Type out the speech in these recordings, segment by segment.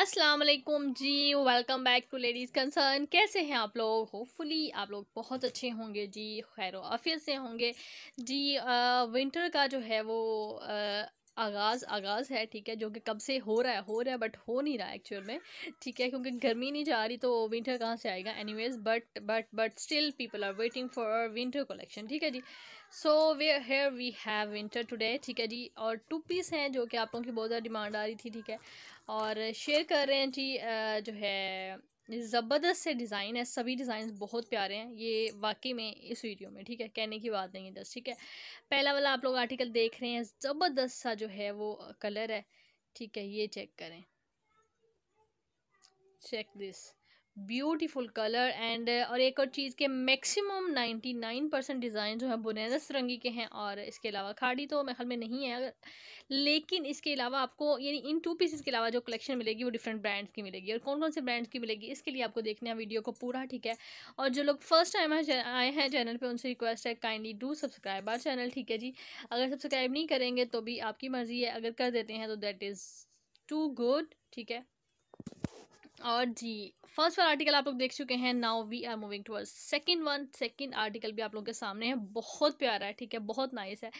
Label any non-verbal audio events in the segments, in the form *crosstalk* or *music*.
अस्सलाम वालेकुम जी welcome back to ladies concern कैसे हैं आप लोग होपफुली आप लोग बहुत अच्छे होंगे जी खैर आफियत से होंगे जी आ, विंटर का जो है वो आ, आगाज़ आगाज़ है ठीक है जो कि कब से हो रहा है हो रहा है बट हो नहीं रहा है एक्चुअल में ठीक है क्योंकि गर्मी नहीं जा रही तो विंटर कहाँ से आएगा anyways but but but still people are waiting for winter collection ठीक है जी so we here we have winter today ठीक है जी और टू पीस हैं जो कि आप लोगों की बहुत ज़्यादा डिमांड आ रही थी ठीक है और शेयर कर रहे हैं जी जो है ज़बरदस्त से डिज़ाइन है सभी डिज़ाइन बहुत प्यारे हैं ये वाकई में इस वीडियो में ठीक है कहने की बात नहीं है जस्ट ठीक है पहला वाला आप लोग आर्टिकल देख रहे हैं ज़बरदस्त सा जो है वो कलर है ठीक है ये चेक करें check this beautiful colour and और एक और चीज़ के मैक्सिमम 99 परसेंट डिज़ाइन जो है बुनैदस रंगी के हैं और इसके अलावा खाड़ी तो मेरे ख्याल में नहीं है लेकिन इसके अलावा आपको यानी इन टू पीसेस के अलावा जो कलेक्शन मिलेगी वो डिफरेंट ब्रांड्स की मिलेगी और कौन कौन से ब्रांड्स की मिलेगी इसके लिए आपको देखना है वीडियो को पूरा ठीक है और जो लोग फर्स्ट टाइम आए हैं चैनल पर उनसे रिक्वेस्ट है kindly do subscribe our channel ठीक है जी अगर सब्सक्राइब नहीं करेंगे तो भी आपकी मर्ज़ी है अगर कर देते हैं तो देट इज़ टू गुड ठीक है और जी फर्स्ट वाला आर्टिकल आप लोग देख चुके हैं now we are moving toward second one second article भी आप लोगों के सामने है बहुत प्यारा है ठीक है बहुत नाइस है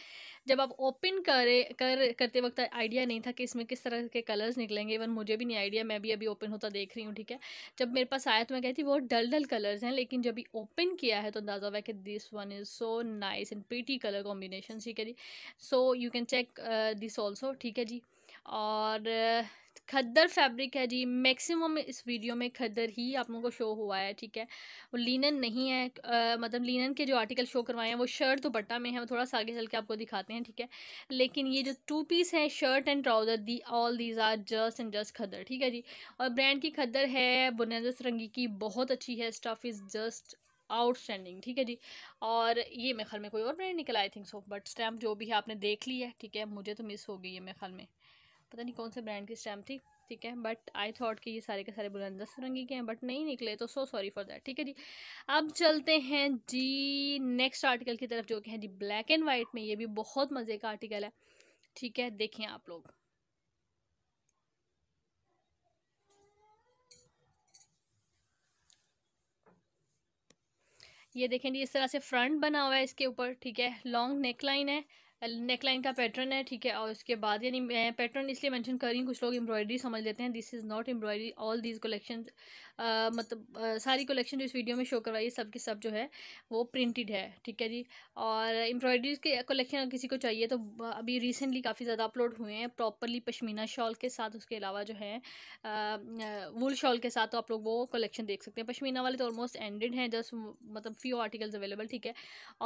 जब आप ओपन करे कर करते वक्त आइडिया नहीं था कि इसमें किस तरह के कलर्स निकलेंगे इवन मुझे भी नहीं आइडिया मैं भी अभी ओपन होता देख रही हूँ ठीक है जब मेरे पास आया तो मैं कहती वो डल डल कलर्स हैं लेकिन जब भी ओपन किया है तो अंदाजा हुआ कि this one is so nice and pretty colour combination ठीक है जी so you can check this also ठीक है जी और uh, खद्दर फैब्रिक है जी मैक्सिमम इस वीडियो में खद्दर ही आप लोगों को शो हुआ है ठीक है वो लीनन नहीं है आ, मतलब लीनन के जो आर्टिकल शो करवाए हैं वो शर्ट दुपट्टा में है वो थोड़ा सा आगे चल के आपको दिखाते हैं ठीक है लेकिन ये जो टू पीस है shirt and trouser the all these are just and just खद्दर ठीक है जी और ब्रांड की खद्दर है बुनियाद रंगी की बहुत अच्छी है स्टफ़ इज़ जस्ट आउटस्टैंडिंग ठीक है जी और ये मेरे ख्याल में कोई और ब्रांड निकला I think so but stamp जो भी है आपने देख ली है ठीक है मुझे तो मिस हो गई है मेरे ख्याल में पता नहीं कौन से ब्रांड की स्टैम्प थी ठीक है बट आई थॉट कि ये सारे के सारे बुलंदा सुरंगी के हैं बट नहीं निकले तो सो सॉरी फॉर दैट ठीक है जी अब चलते हैं जी नेक्स्ट आर्टिकल की तरफ जो कि है जी ब्लैक एंड वाइट में ये भी बहुत मज़े का आर्टिकल है ठीक है देखें आप लोग ये देखें जी इस तरह से फ्रंट बना हुआ है इसके ऊपर ठीक है लॉन्ग नेक लाइन है नेकलाइन का पैटर्न है ठीक है और उसके बाद यानी मैं पैटर्न इसलिए मेंशन कर रही हूँ कुछ लोग एम्ब्रॉयडरी समझ लेते हैं this is not embroidery all these collection मतलब आ, सारी कलेक्शन जो इस वीडियो में शो करवाई है सब के सब जो है वो प्रिंटेड है ठीक है जी और एम्ब्रॉयडरी के कलेक्शन किसी को चाहिए तो अभी रिसेंटली काफ़ी ज़्यादा अपलोड हुए हैं प्रॉपरली पशमीना शॉल के साथ उसके अलावा जो है वुल शॉल के साथ तो आप लोग वो कलेक्शन देख सकते हैं पशमीना वाले तो ऑलमोस्ट एंडेड हैं जस्ट मतलब फ्यू आर्टिकल्स अवेलेबल ठीक है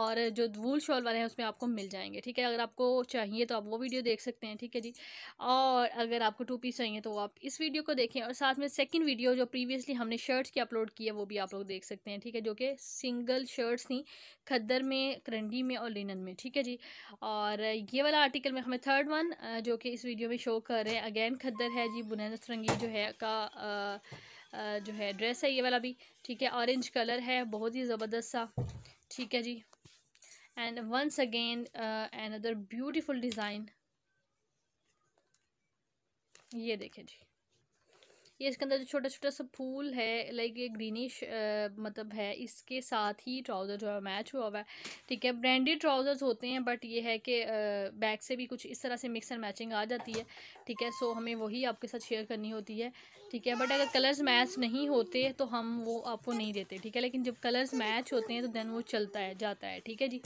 और जो वुल शॉल वाले हैं उसमें आपको मिल जाएंगे ठीक है अगर आपको चाहिए तो आप वो वीडियो देख सकते हैं ठीक है जी और अगर आपको टू पीस चाहिए तो आप इस वीडियो को देखें और साथ में सेकंड वीडियो जो प्रीवियसली हमने शर्ट्स की अपलोड की है वो भी आप लोग देख सकते हैं ठीक है जो कि सिंगल शर्ट्स थी खद्दर में करंडी में और लिनन में ठीक है जी और ये वाला आर्टिकल में हमें थर्ड वन जो कि इस वीडियो में शो कर रहे हैं अगेन खद्दर है जी बुनैद सरंगी जो है का जो है ड्रेस है ये वाला भी ठीक है ऑरेंज कलर है बहुत ही ज़बरदस्त सा ठीक है जी and once again uh, another beautiful design ये देखें जी ये इसके अंदर जो छोटा छोटा सा फूल है लाइक ये ग्रीनिश मतलब है इसके साथ ही ट्राउज़र जो है मैच हुआ हुआ है ठीक है ब्रांडेड ट्राउज़र्स होते हैं बट ये है कि बैक से भी कुछ इस तरह से मिक्स एंड मैचिंग आ जाती है ठीक है सो हमें वही आपके साथ शेयर करनी होती है ठीक है बट अगर कलर्स मैच नहीं होते तो हम वो आपको नहीं देते ठीक है लेकिन जब कलर्स मैच होते हैं तो देन वो चलता है जाता है ठीक है जी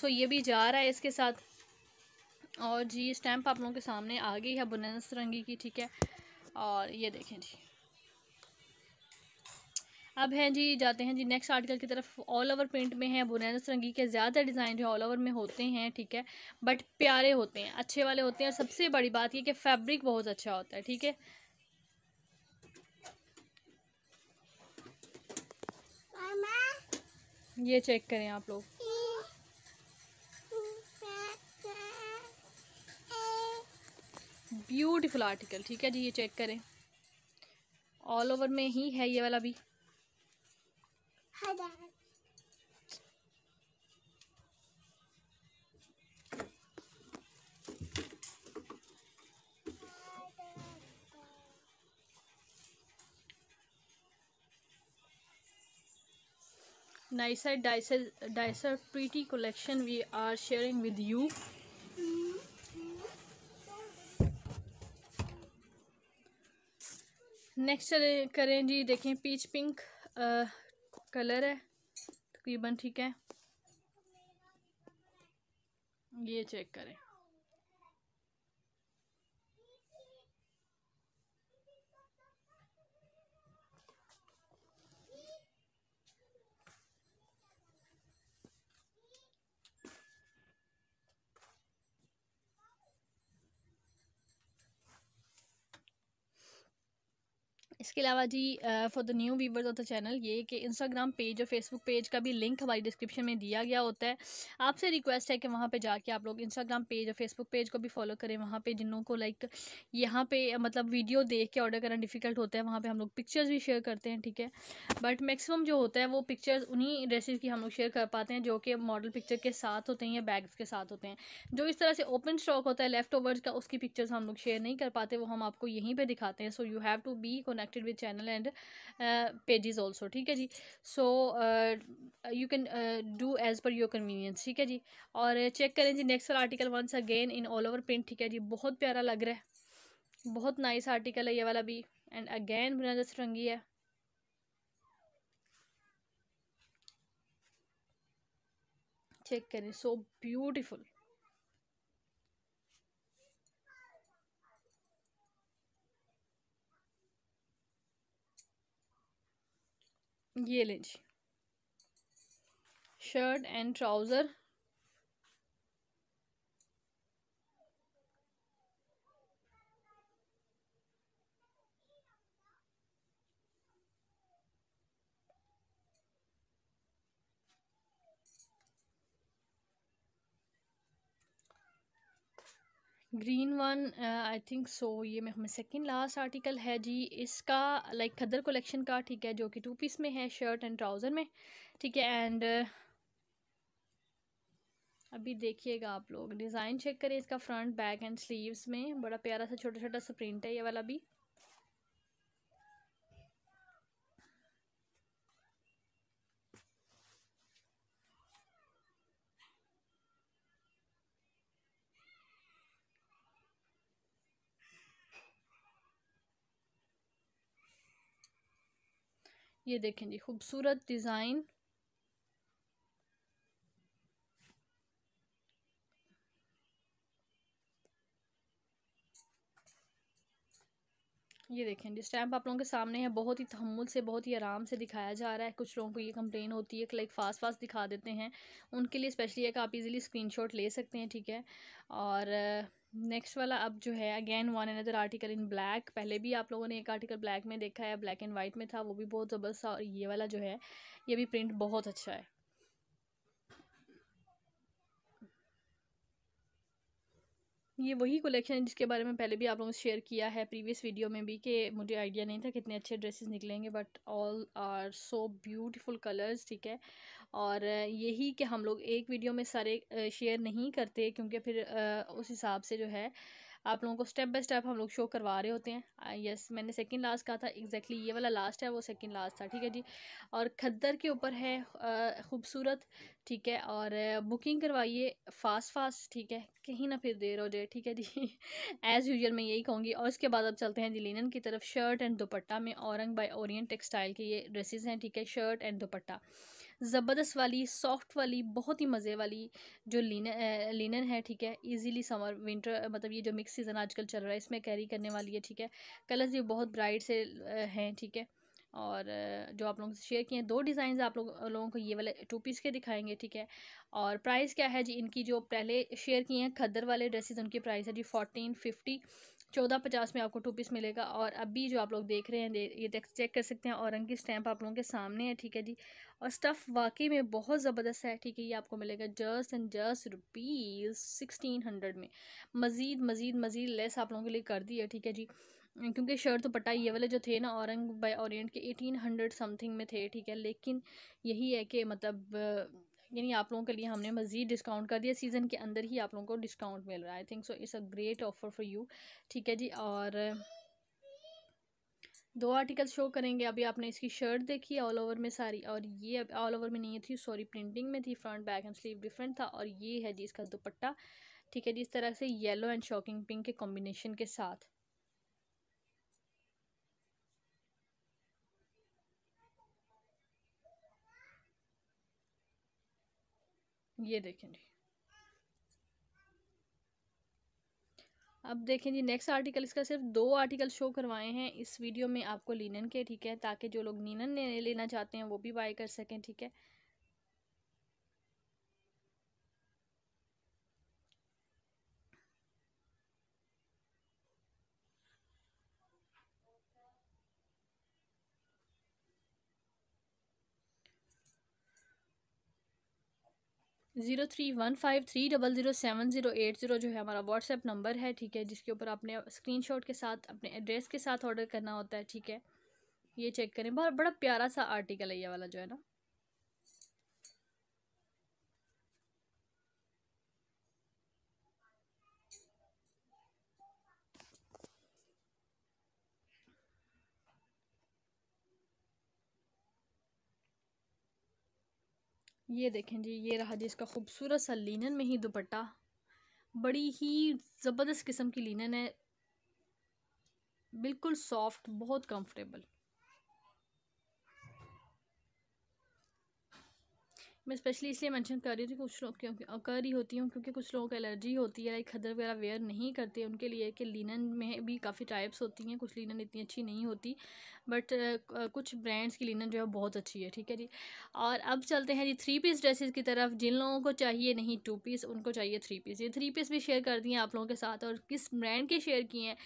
सो ये भी जा रहा है इसके साथ और जी स्टैंप आप लोगों के सामने आ गई है बनस रंगी की ठीक है और ये देखें जी अब हैं जी जाते हैं जी नेक्स्ट आर्टिकल की तरफ ऑल ओवर प्रिंट में है बुनैद सरंगी के ज़्यादा डिज़ाइन जो ऑल ओवर में होते हैं ठीक है बट प्यारे होते हैं अच्छे वाले होते हैं और सबसे बड़ी बात ये कि फैब्रिक बहुत अच्छा होता है ठीक है ये चेक करें आप लोग ब्यूटीफुल आर्टिकल ठीक है जी ये चेक करें ऑल ओवर में ही है ये वाला भी nicer dicer dicer pretty collection we are sharing with you next करें जी देखें पीच पिंक आ, कलर है तकरीबन ठीक है ये चेक करें इसके अलावा जी for the new viewers of the channel ये कि इंस्टाग्राम पेज और फेसबुक पेज का भी लिंक हमारी डिस्क्रिप्शन में दिया गया होता है आपसे रिक्वेस्ट है कि वहाँ पे जाके आप लोग इंस्टाग्राम पेज और फेसबुक पेज को भी फॉलो करें वहाँ पे जिन लोगों को लाइक यहाँ पे मतलब वीडियो देख के ऑर्डर करना डिफिकल्ट होता है वहाँ पर हम लोग पिक्चर्स भी शेयर करते हैं ठीक है बट मैक्सिमम जो होता है वो पिक्चर्स उन्हीं ड्रेसेज की हम लोग शेयर कर पाते हैं जो कि मॉडल पिक्चर के साथ होते हैं या बैग्स के साथ होते हैं जो इस तरह से ओपन स्टॉक होता है लेफ्ट ओवर्स का उसकी पिक्चर्स हम लोग शेयर नहीं कर पाते वो हम आपको यहीं पर दिखाते हैं so you have to be connect connected with channel and uh, pages also ठीक है जी so uh, you can uh, do as per your convenience ठीक है जी और check करें जी next article once again in all over print ठीक है जी बहुत प्यारा लग रहा है बहुत nice article है ये वाला भी and again बिना रंगी है चेक करें सो ब्यूटीफुल ये लें जी shirt and trouser green one I think so ये मैं हमें सेकेंड लास्ट आर्टिकल है जी इसका लाइक like, खदर कलेक्शन का ठीक है जो कि टू पीस में है शर्ट एंड ट्राउज़र में ठीक है एंड अभी देखिएगा आप लोग डिज़ाइन चेक करें इसका फ्रंट बैक एंड स्लीव्स में बड़ा प्यारा सा छोटा छोटा सा प्रिंट है ये वाला भी ये देखें जी खूबसूरत डिज़ाइन ये देखें जी स्टैम्प आप लोगों के सामने है बहुत ही तहमुल से बहुत ही आराम से दिखाया जा रहा है कुछ लोगों को ये कंप्लेन होती है कि लाइक फास्ट फास्ट दिखा देते हैं उनके लिए स्पेशली एक आप इजीली स्क्रीनशॉट ले सकते हैं ठीक है और नेक्स्ट वाला अब जो है again one another article in black पहले भी आप लोगों ने एक आर्टिकल ब्लैक में देखा है ब्लैक एंड वाइट में था वो भी बहुत ज़बरदस्त था और ये वाला जो है ये भी प्रिंट बहुत अच्छा है ये वही कलेक्शन है जिसके बारे में पहले भी आप लोगों ने शेयर किया है प्रीवियस वीडियो में भी कि मुझे आइडिया नहीं था कितने अच्छे ड्रेसेस निकलेंगे but all are so beautiful colours ठीक है और यही कि हम लोग एक वीडियो में सारे शेयर नहीं करते क्योंकि फिर उस हिसाब से जो है आप लोगों को स्टेप बाय स्टेप हम लोग शो करवा रहे होते हैं यस मैंने सेकंड लास्ट कहा था एग्जैक्टली exactly ये वाला लास्ट है वो सेकंड लास्ट था ठीक है जी और खद्दर के ऊपर है खूबसूरत ठीक है और बुकिंग करवाइए फास्ट फास्ट ठीक है कहीं ना फिर देर हो जाए ठीक है जी एज़ *laughs* यूजल मैं यही कहूँगी और उसके बाद अब चलते हैं जी की तरफ शर्ट एंड दुपट्टा में औरंग बाई ओरियन टेक्सटाइल के ये ड्रेसेज हैं ठीक है शर्ट एंड दुपट्टा ज़बरदस्त वाली सॉफ्ट वाली बहुत ही मज़े वाली जो लिनन लिनन है ठीक है इजीली समर विंटर मतलब ये जो मिक्स सीज़न आजकल चल रहा है इसमें कैरी करने वाली है ठीक है कलर्स भी बहुत ब्राइट से हैं ठीक है और जो आप लोगों से शेयर किए हैं दो डिज़ाइन आप लोग लोगों को ये वाले टू पीस के दिखाएंगे ठीक है और प्राइस क्या है जी इनकी जो पहले शेयर किए हैं खद्दर वाले ड्रेसेस उनकी प्राइस है जी फोर्टीन फिफ्टी चौदह पचास में आपको टू पीस मिलेगा और अभी जो आप लोग देख रहे हैं दे, ये चेक कर सकते हैं और रंग की स्टैंप आप लोगों के सामने है ठीक है जी और स्टफ़ वाकई में बहुत ज़बरदस्त है ठीक है ये आपको मिलेगा just and just rupees sixteen hundred में मज़ीद मज़ीद मज़ीद लेस आप लोगों के लिए कर दी है ठीक है जी क्योंकि शर्ट तो ये वाले जो थे ना औरंग बाई और के एटीन हंड्रेड समथिंग में थे ठीक है लेकिन यही है कि मतलब यानी आप लोगों के लिए हमने मज़ीद डिस्काउंट कर दिया सीज़न के अंदर ही आप लोगों को डिस्काउंट मिल रहा है I think so it's a great offer for you ठीक है जी और दो आर्टिकल शो करेंगे अभी आपने इसकी शर्ट देखी ऑल ओवर में सारी और ये ऑल ओवर में नहीं थी सॉरी प्रिंटिंग में थी front back and sleeve different था और ये है जी इसका दुपट्टा ठीक है जी इस तरह से येलो एंड शॉकिंग पिंक के कॉम्बिनेशन के साथ ये देखें जी अब देखें जी नेक्स्ट आर्टिकल इसका सिर्फ दो आर्टिकल शो करवाए हैं इस वीडियो में आपको लिनन के ठीक है ताकि जो लोग लिनन लेना चाहते हैं वो भी बाय कर सकें ठीक है zero three one five three double zero seven zero eight zero जो है हमारा व्हाट्सएप नंबर है ठीक है जिसके ऊपर आपने स्क्रीनशॉट के साथ अपने एड्रेस के साथ ऑर्डर करना होता है ठीक है ये चेक करें बहुत बड़ा प्यारा सा आर्टिकल है ये वाला जो है ना ये देखें जी ये रहा जी इसका खूबसूरत सा लिनन में ही दुपट्टा बड़ी ही ज़बरदस्त किस्म की लिनन है बिल्कुल सॉफ्ट बहुत कंफर्टेबल मैं स्पेशली इसलिए मेंशन कर रही थी कुछ लोग क्योंकि कर रही होती हूँ क्योंकि कुछ लोगों को एलर्जी होती है लाइक खदर वगैरह वेयर नहीं करते उनके लिए कि लिनन में भी काफ़ी टाइप्स होती हैं कुछ लिनन इतनी अच्छी नहीं होती बट कुछ ब्रांड्स की लिनन जो है बहुत अच्छी है ठीक है जी और अब चलते हैं जी थ्री पीस ड्रेसेस की तरफ जिन लोगों को चाहिए नहीं टू पीस उनको चाहिए थ्री पीस ये थ्री पीस भी शेयर कर दिए आप लोगों के साथ और किस ब्रांड के शेयर किए हैं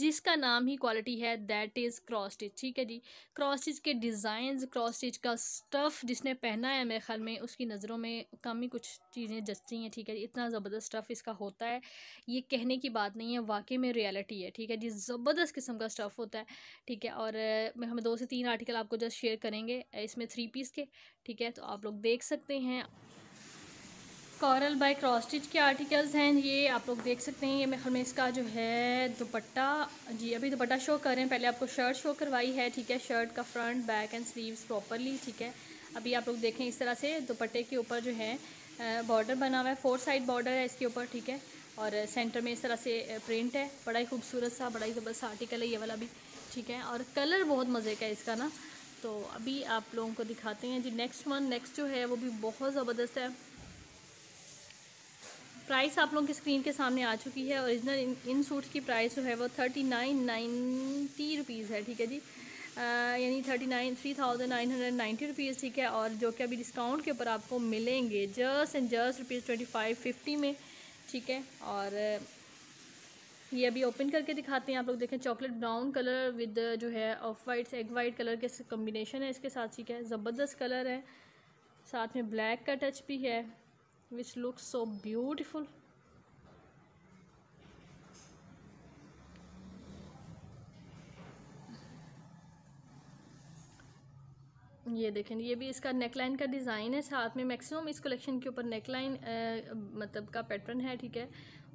जिसका नाम ही क्वालिटी है दैट इज़ क्रॉस स्टिच ठीक है जी क्रॉस स्टिच के डिज़ाइन क्रॉस स्टिच का स्टफ़ जिसने पहना है मेरे ख्याल में उसकी नज़रों में कम ही कुछ चीज़ें जचती हैं ठीक है जी इतना ज़बरदस्त स्टफ़ इसका होता है ये कहने की बात नहीं है वाकई में रियलिटी है ठीक है जी ज़बरदस्त किस्म का स्टफ़ होता है ठीक है और मैं हम दो से तीन आर्टिकल आपको जस्ट शेयर करेंगे इसमें थ्री पीस के ठीक है तो आप लोग देख सकते हैं कॉरल बाय क्रॉस्टिच के आर्टिकल्स हैं ये आप लोग देख सकते हैं ये मैं हमें इसका जो है दुपट्टा जी अभी दुपट्टा शो कर रहे हैं पहले आपको शर्ट शो करवाई है ठीक है शर्ट का front back and sleeves properly ठीक है अभी आप लोग देखें इस तरह से दुपट्टे के ऊपर जो है बॉर्डर बना हुआ है फोर साइड बॉर्डर है इसके ऊपर ठीक है और सेंटर में इस तरह से प्रिंट है बड़ा ही खूबसूरत सा बड़ा ही ज़बरदस्त आर्टिकल है ये वाला भी ठीक है और कलर बहुत मज़े का है इसका ना तो अभी आप लोगों को दिखाते हैं जी नेक्स्ट वन नेक्स्ट जो है वो भी बहुत ज़बरदस्त है प्राइस आप लोगों की स्क्रीन के सामने आ चुकी है ओरिजिनल इन, इन सूट्स की प्राइस जो है वो थर्टी नाइन नाइन्टी रुपीज़ है ठीक है जी यानी thirty nine three thousand nine hundred ninety rupees ठीक है और जो कि अभी डिस्काउंट के ऊपर आपको मिलेंगे just and just rupees twenty five fifty में ठीक है और ये अभी ओपन करके दिखाते हैं आप लोग देखें चॉकलेट ब्राउन कलर विद जो है off white egg white colour के कम्बिनेशन है इसके साथ ठीक है ज़बरदस्त कलर है साथ में ब्लैक का टच भी है विच लुक्स सो ब्यूटिफुल ये देखें ये भी इसका नेकलाइन का डिज़ाइन है साथ में मैक्सिमम इस कलेक्शन के ऊपर नेकलाइन uh, मतलब का पैटर्न है ठीक है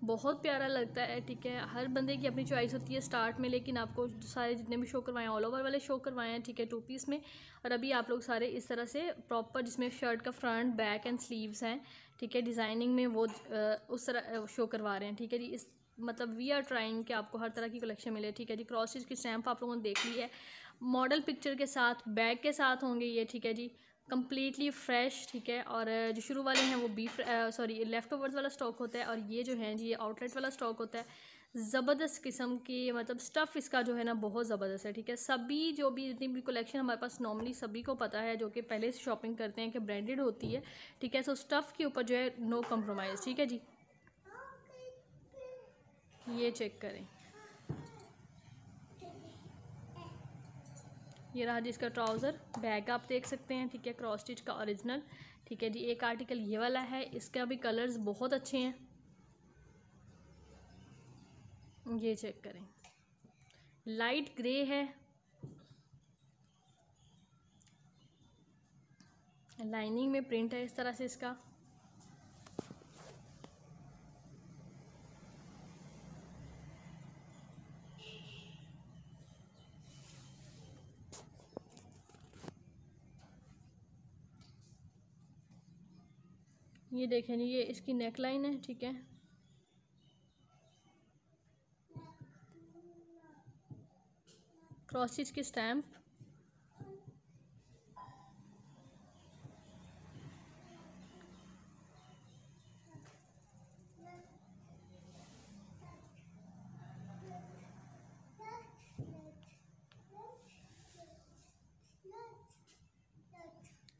बहुत प्यारा लगता है ठीक है हर बंदे की अपनी चॉइस होती है स्टार्ट में लेकिन आपको सारे जितने भी शो करवाएँ ऑल ओवर वाले शो करवाए हैं ठीक है टू पीस में और अभी आप लोग सारे इस तरह से प्रॉपर जिसमें शर्ट का फ्रंट बैक एंड स्लीव्स हैं ठीक है डिज़ाइनिंग में वो उस तरह शो करवा रहे हैं ठीक है जी इस मतलब वी आर ट्राइंग कि आपको हर तरह की कलेक्शन मिले ठीक है जी क्रॉसिस की स्टैम्प आप लोगों ने देख ली है मॉडल पिक्चर के साथ बैग के साथ होंगे ये ठीक है जी कम्प्लीटली फ्रेश ठीक है और जो शुरू वाले हैं वो बीफ सॉरी लेफ़्ट ओवर्स वाला स्टॉक होता है और ये जो है जी ये आउटलेट वाला स्टॉक होता है ज़बरदस्त किस्म की मतलब स्टफ़ इसका जो है ना बहुत ज़बरदस्त है ठीक है सभी जो भी जितनी भी कलेक्शन हमारे पास नॉर्मली सभी को पता है जो कि पहले से शॉपिंग करते हैं कि ब्रांडेड होती है ठीक है सो स्टफ़ के ऊपर जो है नो कम्प्रोमाइज़ ठीक है जी ये चेक करें ये रहा जी इसका ट्राउज़र बैग आप देख सकते हैं ठीक है क्रॉस स्टिच का ओरिजिनल ठीक है जी एक आर्टिकल ये वाला है इसका भी कलर्स बहुत अच्छे हैं ये चेक करें लाइट ग्रे है लाइनिंग में प्रिंट है इस तरह से इसका ये देखें ये इसकी नेक लाइन है ठीक है क्रॉसिस के स्टैम्प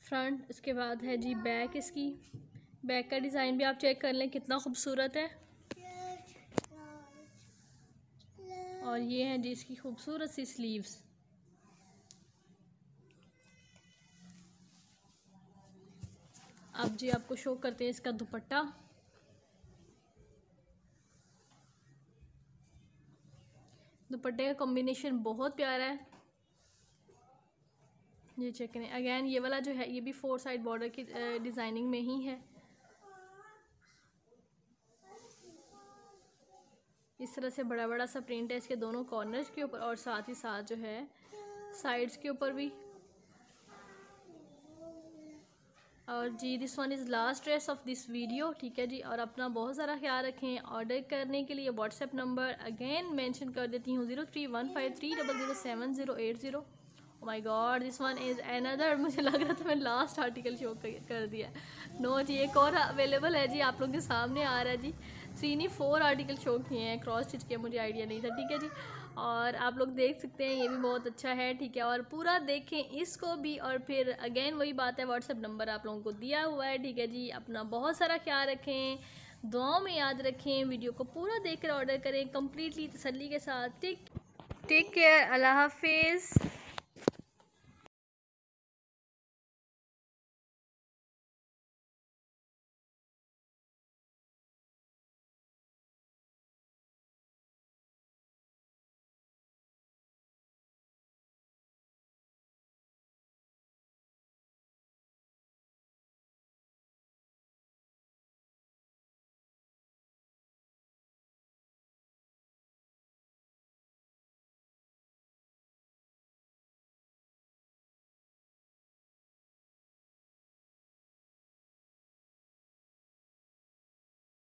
फ्रंट उसके बाद है जी बैक इसकी बैग का डिज़ाइन भी आप चेक कर लें कितना खूबसूरत है और ये हैं जी इसकी खूबसूरत सी स्लीव्स अब जी आपको शो करते हैं इसका दुपट्टा दुपट्टे का कॉम्बिनेशन बहुत प्यारा है ये चेक करें अगेन ये वाला जो है ये भी फोर साइड बॉर्डर की डिज़ाइनिंग में ही है इस तरह से बड़ा बड़ा सा प्रिंट है इसके दोनों कॉर्नर्स के ऊपर और साथ ही साथ जो है साइड्स के ऊपर भी और जी this one is last dress of this video ठीक है जी और अपना बहुत सारा ख्याल रखें ऑर्डर करने के लिए व्हाट्सएप नंबर अगेन मेंशन कर देती हूँ zero three one five three double zero seven zero eight zero my god this one is another मुझे लग रहा था मैंने लास्ट आर्टिकल शो कर दिया नो no, जी एक और अवेलेबल है जी आप लोगों के सामने आ रहा है जी सीनी फोर आर्टिकल शो किए हैं क्रॉस स्टिच के मुझे आइडिया नहीं था ठीक है जी और आप लोग देख सकते हैं ये भी बहुत अच्छा है ठीक है और पूरा देखें इसको भी और फिर अगेन वही बात है व्हाट्सअप नंबर आप लोगों को दिया हुआ है ठीक है जी अपना बहुत सारा ख्याल रखें दुआओं में याद रखें वीडियो को पूरा देख कर ऑर्डर करें कम्प्लीटली तसली के साथ टेक टेक केयर अल्लाह हाफिज़